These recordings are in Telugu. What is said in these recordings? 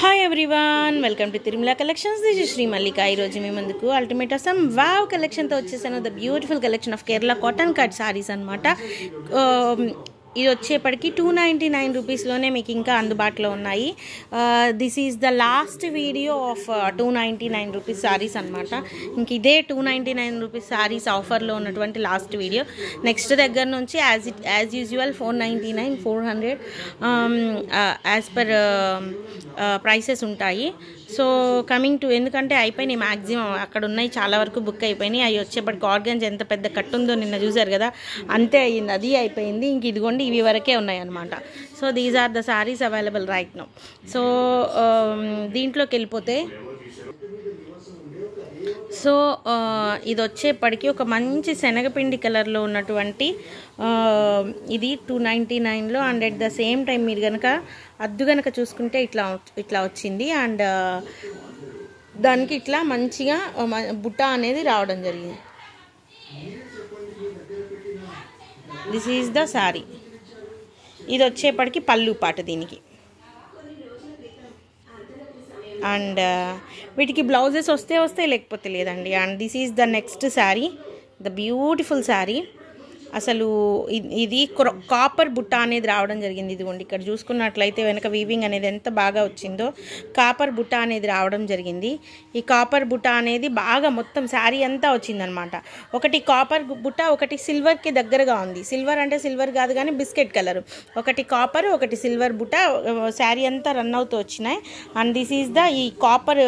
hi everyone welcome to Tirumala collections this Sri Mallika ఈరోజు మీ ముందుకు అల్టిమేట్ అసం వావ్ కలెక్షన్తో వచ్చేసాను the beautiful collection of Kerala cotton cut saris అనమాట ఇది వచ్చేప్పటికీ టూ నైంటీ నైన్ రూపీస్లోనే మీకు ఇంకా అందుబాటులో ఉన్నాయి this is the last video of two ninety nine rupees saris అనమాట ఇంక ఇదే two ninety nine rupees saris ఆఫర్లో ఉన్నటువంటి లాస్ట్ వీడియో నెక్స్ట్ దగ్గర నుంచి as it as usual four ninety nine four hundred as per prices ఉంటాయి సో కమింగ్ టు ఎందుకంటే అయిపోయినాయి మ్యాక్సిమం అక్కడ ఉన్నాయి చాలా వరకు బుక్ అయిపోయినాయి అవి వచ్చేప్పటికి గార్గంజ్ ఎంత పెద్ద కట్టుందో ఉందో నిన్న చూసారు కదా అంతే అయ్యింది అది అయిపోయింది ఇంక ఇదిగోండి ఇవి వరకే ఉన్నాయి అనమాట so these are the saris available right now so um, దీంట్లోకి వెళ్ళిపోతే సో ఇది వచ్చేప్పటికీ ఒక మంచి శనగపిండి కలర్లో ఉన్నటువంటి ఇది టూ నైంటీ నైన్లో and at the same time మీరు కనుక అద్దు కనుక చూసుకుంటే ఇట్లా ఇట్లా వచ్చింది అండ్ దానికి ఇట్లా మంచిగా బుట్ట అనేది రావడం జరిగింది దిస్ ఈజ్ ద శారీ ఇది వచ్చేప్పటికి పళ్ళు పాట దీనికి అండ్ వీటికి బ్లౌజెస్ వస్తే వస్తే లేకపోతే లేదండి and this is the next sari the beautiful sari అసలు ఇది కాపర్ బుట్ట అనేది రావడం జరిగింది ఇదిగోండి ఇక్కడ చూసుకున్నట్లయితే వెనక వీవింగ్ అనేది ఎంత బాగా వచ్చిందో కాపర్ బుట్ట అనేది రావడం జరిగింది ఈ కాపర్ బుట్ట అనేది బాగా మొత్తం శారీ అంతా వచ్చిందనమాట ఒకటి కాపర్ బుట్ట ఒకటి సిల్వర్కి దగ్గరగా ఉంది సిల్వర్ అంటే సిల్వర్ కాదు కానీ బిస్కెట్ కలర్ ఒకటి కాపర్ ఒకటి సిల్వర్ బుట్ట శారీ అంతా రన్ అవుతూ వచ్చినాయి అండ్ దిస్ ఈజ్ ద ఈ కాపర్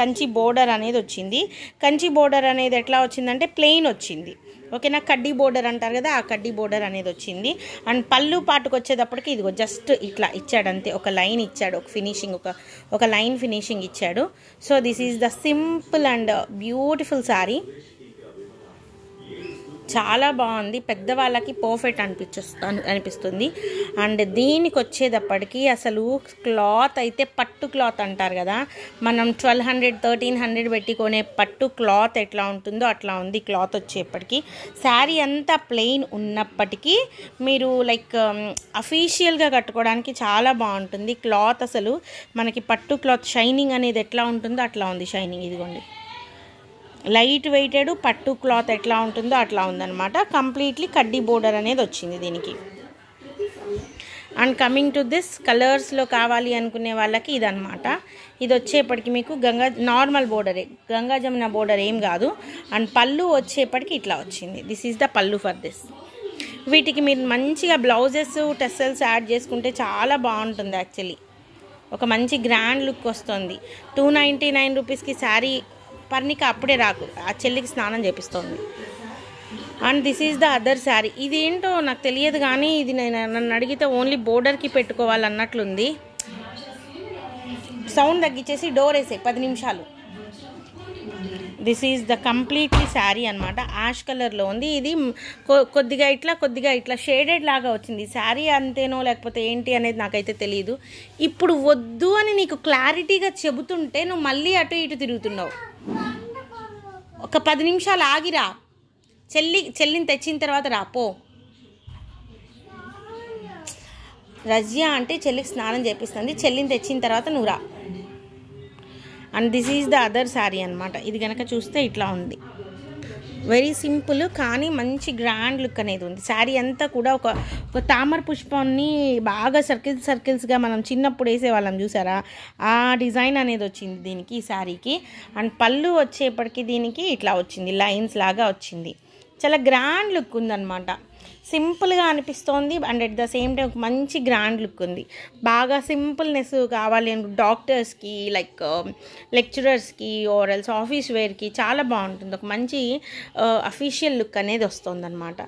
కంచి బోర్డర్ అనేది వచ్చింది కంచి బోర్డర్ అనేది ఎట్లా వచ్చిందంటే ప్లెయిన్ వచ్చింది ఓకేనా కడ్డీ బోర్డర్ అంటారు కదా ఆ కడ్డీ బోర్డర్ అనేది వచ్చింది అండ్ పళ్ళు పాటుకు వచ్చేటప్పటికి ఇదిగో జస్ట్ ఇట్లా ఇచ్చాడు అంతే ఒక లైన్ ఇచ్చాడు ఒక ఫినిషింగ్ ఒక ఒక లైన్ ఫినిషింగ్ ఇచ్చాడు so this is the simple and beautiful sari చాలా బాగుంది పెద్దవాళ్ళకి పర్ఫెక్ట్ అనిపించు అనిపిస్తుంది అండ్ దీనికి వచ్చేటప్పటికి అసలు క్లాత్ అయితే పట్టు క్లాత్ అంటారు కదా మనం ట్వెల్వ్ హండ్రెడ్ థర్టీన్ హండ్రెడ్ పెట్టుకునే పట్టు క్లాత్ ఎట్లా ఉంటుందో అట్లా ఉంది క్లాత్ వచ్చేప్పటికీ శారీ అంతా ప్లెయిన్ ఉన్నప్పటికీ మీరు లైక్ అఫీషియల్గా కట్టుకోవడానికి చాలా బాగుంటుంది క్లాత్ అసలు మనకి పట్టు క్లాత్ షైనింగ్ అనేది ఎట్లా ఉంటుందో అట్లా ఉంది షైనింగ్ ఇదిగోండి లైట్ వెయిటెడ్ పట్టు క్లాత్ ఎట్లా ఉంటుందో అట్లా ఉందనమాట కంప్లీట్లీ కడ్డీ బోర్డర్ అనేది వచ్చింది దీనికి అండ్ కమింగ్ టు దిస్ కలర్స్లో కావాలి అనుకునే వాళ్ళకి ఇదనమాట ఇది వచ్చేపటికి మీకు గంగా నార్మల్ బోర్డరే గంగా జమున బోర్డర్ ఏం కాదు అండ్ పళ్ళు వచ్చేపటికి ఇట్లా వచ్చింది దిస్ ఈజ్ ద పళ్ళు ఫర్ దిస్ వీటికి మీరు మంచిగా బ్లౌజెస్ టెస్సల్స్ యాడ్ చేసుకుంటే చాలా బాగుంటుంది యాక్చువల్లీ ఒక మంచి గ్రాండ్ లుక్ వస్తుంది టూ నైంటీ నైన్ రూపీస్కి శారీ పర్ణిక అప్పుడే రాకు ఆ చెల్లికి స్నానం చేపిస్తోంది and this is the other sari ఇదేంటో నాకు తెలియదు కానీ ఇది నేను నన్ను అడిగితే ఓన్లీ బోర్డర్కి పెట్టుకోవాలన్నట్లుంది సౌండ్ తగ్గించేసి డోర్ వేసే పది నిమిషాలు this is the completely sari అనమాట యాష్ కలర్లో ఉంది ఇది కొద్దిగా ఇట్లా కొద్దిగా ఇట్లా షేడెడ్ లాగా వచ్చింది శారీ అంతేనో లేకపోతే ఏంటి అనేది నాకైతే తెలియదు ఇప్పుడు వద్దు అని నీకు క్లారిటీగా చెబుతుంటే నువ్వు మళ్ళీ అటు ఇటు తిరుగుతున్నావు ఒక పది నిమిషాలు ఆగిరా చెల్లి చెల్లిని తెచ్చిన తర్వాత రాపో రజియా అంటే చెల్లికి స్నానం చేపిస్తుంది చెల్లిని తెచ్చిన తర్వాత నువ్వు రా and this is the other sari అనమాట ఇది కనుక చూస్తే ఇట్లా ఉంది వెరీ సింపుల్ కానీ మంచి గ్రాండ్ లుక్ అనేది ఉంది శారీ అంతా కూడా ఒక ఒక తామర పుష్పాన్ని బాగా సర్కిల్స్ సర్కిల్స్గా మనం చిన్నప్పుడు వేసేవాళ్ళం చూసారా ఆ డిజైన్ అనేది వచ్చింది దీనికి ఈ శారీకి అండ్ పళ్ళు వచ్చేప్పటికి దీనికి ఇట్లా వచ్చింది లైన్స్ లాగా వచ్చింది చాలా గ్రాండ్ లుక్ ఉందన్నమాట సింపుల్గా అనిపిస్తోంది and at the same time ఒక మంచి గ్రాండ్ లుక్ ఉంది బాగా సింపుల్నెస్ కావాలి అని డాక్టర్స్కి లైక్ um, లెక్చరర్స్కి ఓరల్స్ ఆఫీస్ వేర్కి చాలా బాగుంటుంది ఒక మంచి uh, అఫీషియల్ లుక్ అనేది వస్తుంది అనమాట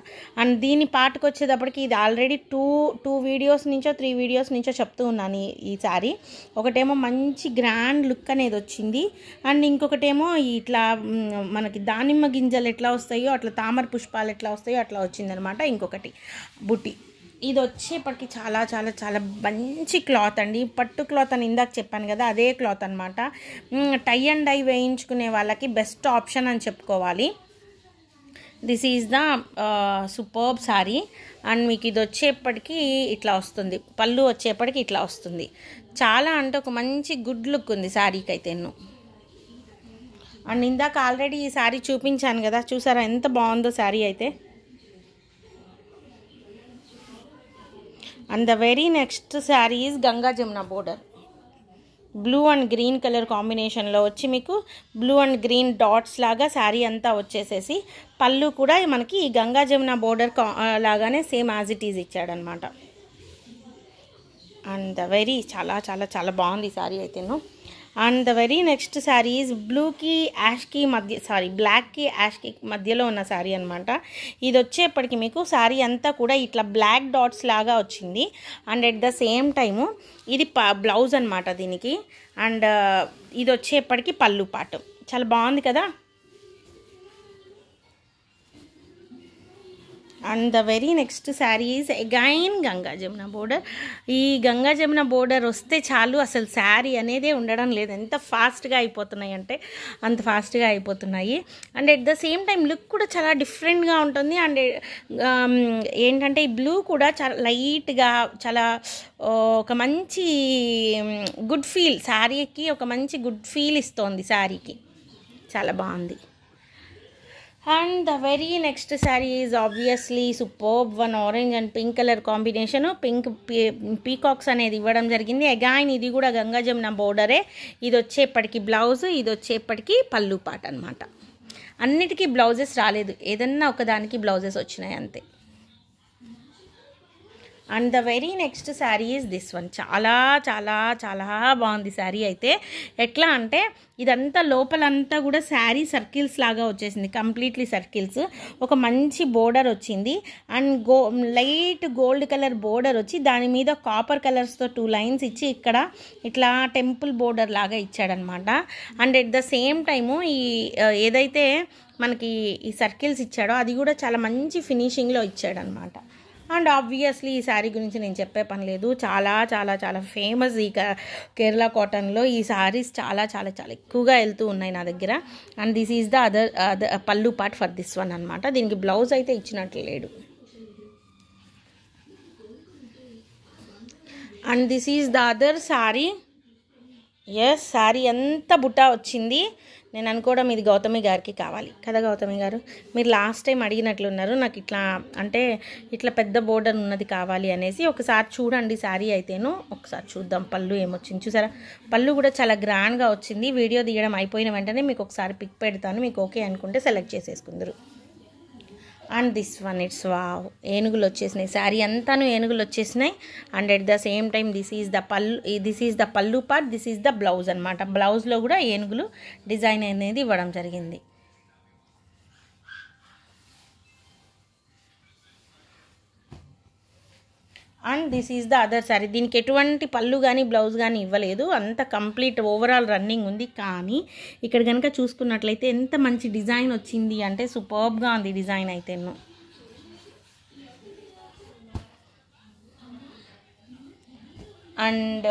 అండ్ దీని పాటకు వచ్చేటప్పటికి ఇది ఆల్రెడీ టూ టూ వీడియోస్ నుంచో త్రీ వీడియోస్ నుంచో చెప్తూ ఉన్నాను ఈ సారీ ఒకటేమో మంచి గ్రాండ్ లుక్ అనేది వచ్చింది అండ్ ఇంకొకటేమో ఇట్లా మనకి దానిమ్మ గింజలు ఎట్లా వస్తాయో అట్లా తామర పుష్పాలు ఎట్లా వస్తాయో అట్లా వచ్చిందనమాట ఇంకొక ఇంకొకటి బుట్టి ఇది వచ్చేపటికి చాలా చాలా చాలా మంచి క్లాత్ అండి పట్టు క్లాత్ అని ఇందాక చెప్పాను కదా అదే క్లాత్ అనమాట టై అండ్ డై వేయించుకునే వాళ్ళకి బెస్ట్ ఆప్షన్ అని చెప్పుకోవాలి this is the superb sari and మీకు ఇది వచ్చేప్పటికి ఇట్లా వస్తుంది పళ్ళు వచ్చేప్పటికి ఇట్లా వస్తుంది చాలా అంటే ఒక మంచి గుడ్ లుక్ ఉంది శారీకి అయితే ఎన్నో అండ్ ఇందాక ఆల్రెడీ ఈ శారీ చూపించాను కదా చూసారా ఎంత బాగుందో శారీ అయితే and the very next sari is Ganga Jamuna border blue and green colour కాంబినేషన్లో వచ్చి మీకు బ్లూ అండ్ గ్రీన్ డాట్స్ లాగా శారీ అంతా వచ్చేసేసి పళ్ళు కూడా మనకి ఈ గంగా జమున బోర్డర్ లాగానే సేమ్ యాజ్ ఇట్ ఈజ్ ఇచ్చాడనమాట అండ్ ద వెరీ చాలా చాలా చాలా బాగుంది శారీ అయితేను and the very next saris బ్లూకి యాష్కి మధ్య సారీ బ్లాక్కి యాష్కి మధ్యలో ఉన్న శారీ అనమాట ఇది వచ్చేప్పటికి మీకు శారీ అంతా కూడా ఇట్లా బ్లాక్ డాట్స్ లాగా వచ్చింది and at the same time ఇది బ్లౌజ్ అనమాట దీనికి అండ్ ఇది వచ్చేప్పటికి పళ్ళు పాటు చాలా బాగుంది కదా and the very next sari is again Ganga Jamuna border ఈ గంగా జమున బోర్డర్ వస్తే చాలు అసలు శారీ అనేదే ఉండడం లేదు ఎంత ఫాస్ట్గా అయిపోతున్నాయి అంటే అంత ఫాస్ట్గా అయిపోతున్నాయి and at the same time look కూడా చాలా డిఫరెంట్గా ఉంటుంది అండ్ um, ఏంటంటే ఈ బ్లూ కూడా చాలా లైట్గా చాలా ఒక మంచి గుడ్ ఫీల్ శారీకి ఒక మంచి గుడ్ ఫీల్ ఇస్తోంది శారీకి చాలా బాగుంది and the very next sari is obviously superb one orange and pink colour combination pink peacocks అనేది ఇవ్వడం జరిగింది అగైన్ ఇది కూడా గంగాజమున బోర్డరే ఇది వచ్చేప్పటికి బ్లౌజ్ ఇది వచ్చేప్పటికి పళ్ళు పాట అనమాట అన్నిటికీ బ్లౌజెస్ రాలేదు ఏదన్నా ఒకదానికి బ్లౌజెస్ వచ్చినాయి అంతే and the very next sari is this one చాలా చాలా చాలా బాగుంది శారీ అయితే ఎట్లా అంటే ఇదంతా లోపలంతా కూడా శారీ సర్కిల్స్ లాగా వచ్చేసింది కంప్లీట్లీ సర్కిల్స్ ఒక మంచి బోర్డర్ వచ్చింది and go light gold colour border వచ్చి దాని మీద కాపర్ కలర్స్తో టూ లైన్స్ ఇచ్చి ఇక్కడ ఇట్లా టెంపుల్ బోర్డర్ లాగా ఇచ్చాడనమాట and at the same time ఈ ఏదైతే మనకి ఈ సర్కిల్స్ ఇచ్చాడో అది కూడా చాలా మంచి ఫినిషింగ్లో ఇచ్చాడనమాట అండ్ ఆబ్వియస్లీ ఈ శారీ గురించి నేను చెప్పే పని లేదు చాలా చాలా చాలా ఫేమస్ ఈ కేరళ కాటన్లో ఈ శారీస్ చాలా చాలా చాలా ఎక్కువగా వెళ్తూ ఉన్నాయి నా దగ్గర and this is the other other pallu part for this one అనమాట దీనికి బ్లౌజ్ అయితే ఇచ్చినట్లు లేడు and this is the other sari yes sari ఎంత బుట్ట వచ్చింది నేను అనుకోవడం ఇది గౌతమి గారికి కావాలి కదా గౌతమి గారు మీరు లాస్ట్ టైం అడిగినట్లున్నారు నాకు ఇట్లా అంటే ఇట్లా పెద్ద బోర్డర్ ఉన్నది కావాలి అనేసి ఒకసారి చూడండి శారీ అయితేనో ఒకసారి చూద్దాం పళ్ళు ఏమొచ్చింది చూసారా పళ్ళు కూడా చాలా గ్రాండ్గా వచ్చింది వీడియో దిగడం అయిపోయిన వెంటనే మీకు ఒకసారి పిక్ పెడతాను మీకు ఓకే అనుకుంటే సెలెక్ట్ చేసేసుకుందరు and this one it's wow ఏనుగులు వచ్చేసినాయి శారీ అంతాను ఏనుగులు వచ్చేసినాయి and at the same time this is the pallu this is the pallu part this is the blouse అనమాట బ్లౌజ్లో కూడా ఏనుగులు డిజైన్ అనేది ఇవ్వడం జరిగింది and this is the other sari దీనికి ఎటువంటి పళ్ళు కానీ బ్లౌజ్ కానీ ఇవ్వలేదు అంత కంప్లీట్ ఓవరాల్ రన్నింగ్ ఉంది కానీ ఇక్కడ కనుక చూసుకున్నట్లయితే ఎంత మంచి డిజైన్ వచ్చింది అంటే సూపర్బ్గా ఉంది డిజైన్ అయితేను అండ్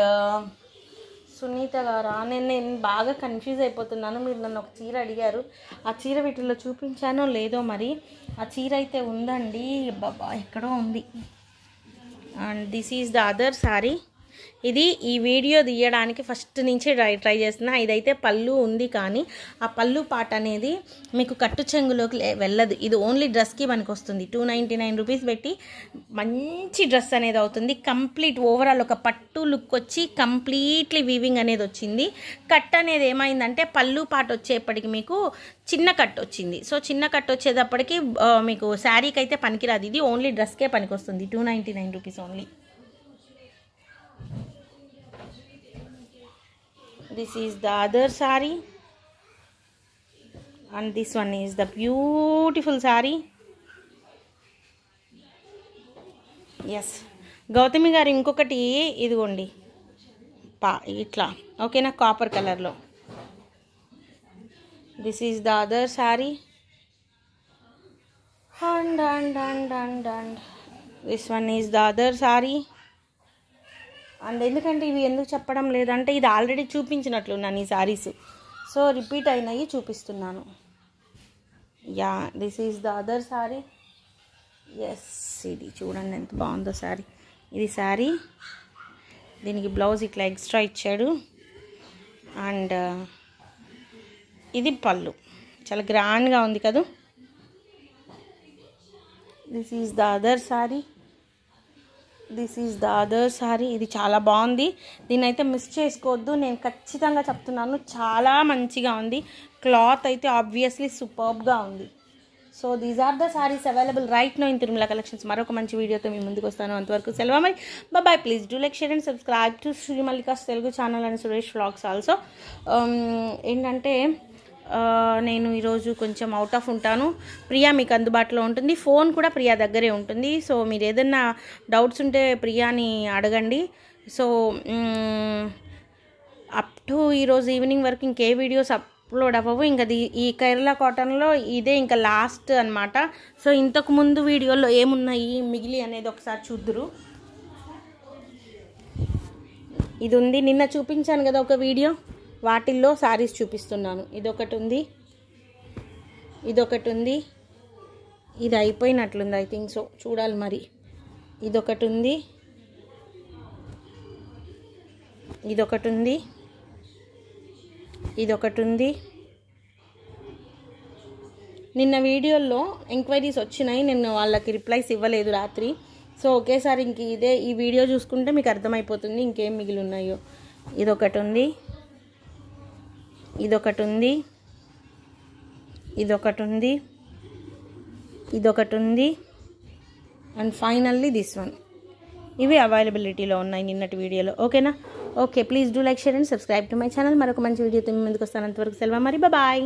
సునీత గారా నేను నేను బాగా కన్ఫ్యూజ్ అయిపోతున్నాను మీరు నన్ను ఒక చీర అడిగారు ఆ చీర వీటిలో చూపించానో లేదో మరి ఆ చీర అయితే ఉందండి ఎక్కడో ఉంది and this is the other sari ఇది ఈ వీడియో తీయడానికి ఫస్ట్ నుంచి ట్రై ట్రై చేస్తున్నా ఇదైతే పళ్ళు ఉంది కానీ ఆ పళ్ళు పాట అనేది మీకు కట్టు చెంగులోకి వెళ్ళదు ఇది ఓన్లీ డ్రెస్కి మనకు వస్తుంది టూ నైంటీ నైన్ రూపీస్ పెట్టి మంచి డ్రెస్ అనేది అవుతుంది కంప్లీట్ ఓవరాల్ ఒక పట్టు లుక్ వచ్చి కంప్లీట్లీ వీవింగ్ అనేది వచ్చింది కట్ అనేది ఏమైందంటే పళ్ళు పాట వచ్చేప్పటికి మీకు చిన్న కట్ వచ్చింది సో చిన్న కట్ వచ్చేటప్పటికి మీకు శారీకి అయితే పనికిరాదు ఇది ఓన్లీ డ్రెస్కే పనికి వస్తుంది two ninety nine rupees only this is the other sari and this one is the beautiful sari yes Gautami garu ఇంకొకటి ఇదిగోండి పా ఇట్లా ఓకేనా కాపర్ కలర్లో this is the other sari and and and and and this one is the other sari and ఎందుకంటే ఇవి ఎందుకు చెప్పడం లేదంటే ఇది ఆల్రెడీ చూపించినట్లు చూపించినట్లున్నాను ఈ శారీస్ సో రిపీట్ అయినవి చూపిస్తున్నాను yeah this is the other sari yes ఇది చూడండి ఎంత బాగుందో శారీ ఇది శారీ దీనికి బ్లౌజ్ ఇట్లా ఎక్స్ట్రా ఇచ్చాడు అండ్ uh, ఇది పళ్ళు చాలా గ్రాండ్గా ఉంది కదా this is the other sari this is the other sari ఇది చాలా బాగుంది దీన్నైతే మిస్ చేసుకోవద్దు నేను ఖచ్చితంగా చెప్తున్నాను చాలా మంచిగా ఉంది క్లాత్ అయితే ఆబ్వియస్లీ సూపర్బ్గా ఉంది so these are the saris available right now in Tirumala collections మరొక మంచి వీడియోతో మీ ముందుకు వస్తాను అంతవరకు సెలవమై bye please do like share and subscribe to Srimallikas Telugu channel and Suresh vlogs also ఏంటంటే నేను ఈరోజు కొంచెం అవుట్ ఆఫ్ ఉంటాను ప్రియా మీకు అందుబాటులో ఉంటుంది ఫోన్ కూడా ప్రియా దగ్గరే ఉంటుంది సో మీరు ఏదన్నా డౌట్స్ ఉంటే ప్రియాని అడగండి సో అప్ టు ఈరోజు ఈవినింగ్ వరకు ఇంకే వీడియోస్ అప్లోడ్ అవ్వవు ఇంకా ఈ కేరళ కాటన్లో ఇదే ఇంకా లాస్ట్ అనమాట సో ఇంతకు ముందు వీడియోలో ఏమున్నాయి మిగిలి అనేది ఒకసారి చూద్దురు ఇది ఉంది నిన్న చూపించాను కదా ఒక వీడియో వాటిల్లో శారీస్ చూపిస్తున్నాను ఇదొకటి ఉంది ఇదొకటి ఉంది ఇది అయిపోయినట్లుంది ఐ థింక్ సో చూడాలి మరి ఇదొకటి ఉంది ఇదొకటి ఉంది ఇదొకటి ఉంది నిన్న వీడియోల్లో ఎంక్వైరీస్ వచ్చినాయి నేను వాళ్ళకి రిప్లైస్ ఇవ్వలేదు రాత్రి సో ఒకేసారి ఇంక ఇదే ఈ వీడియో చూసుకుంటే మీకు అర్థమైపోతుంది ఇంకేం మిగిలి ఉన్నాయో ఇదొకటి ఉంది ఇదొకటి ఉంది ఇదొకటి ఉంది ఇదొకటి ఉంది అండ్ ఫైనల్లీ దిస్ వన్ ఇవి అవైలబిలిటీలో ఉన్నాయి నిన్నటి వీడియోలో ఓకేనా okay please do like share and subscribe to my channel మరొక మంచి వీడియోతో మీ ముందుకు వస్తానంతవరకు సెలవు మరి బాయ్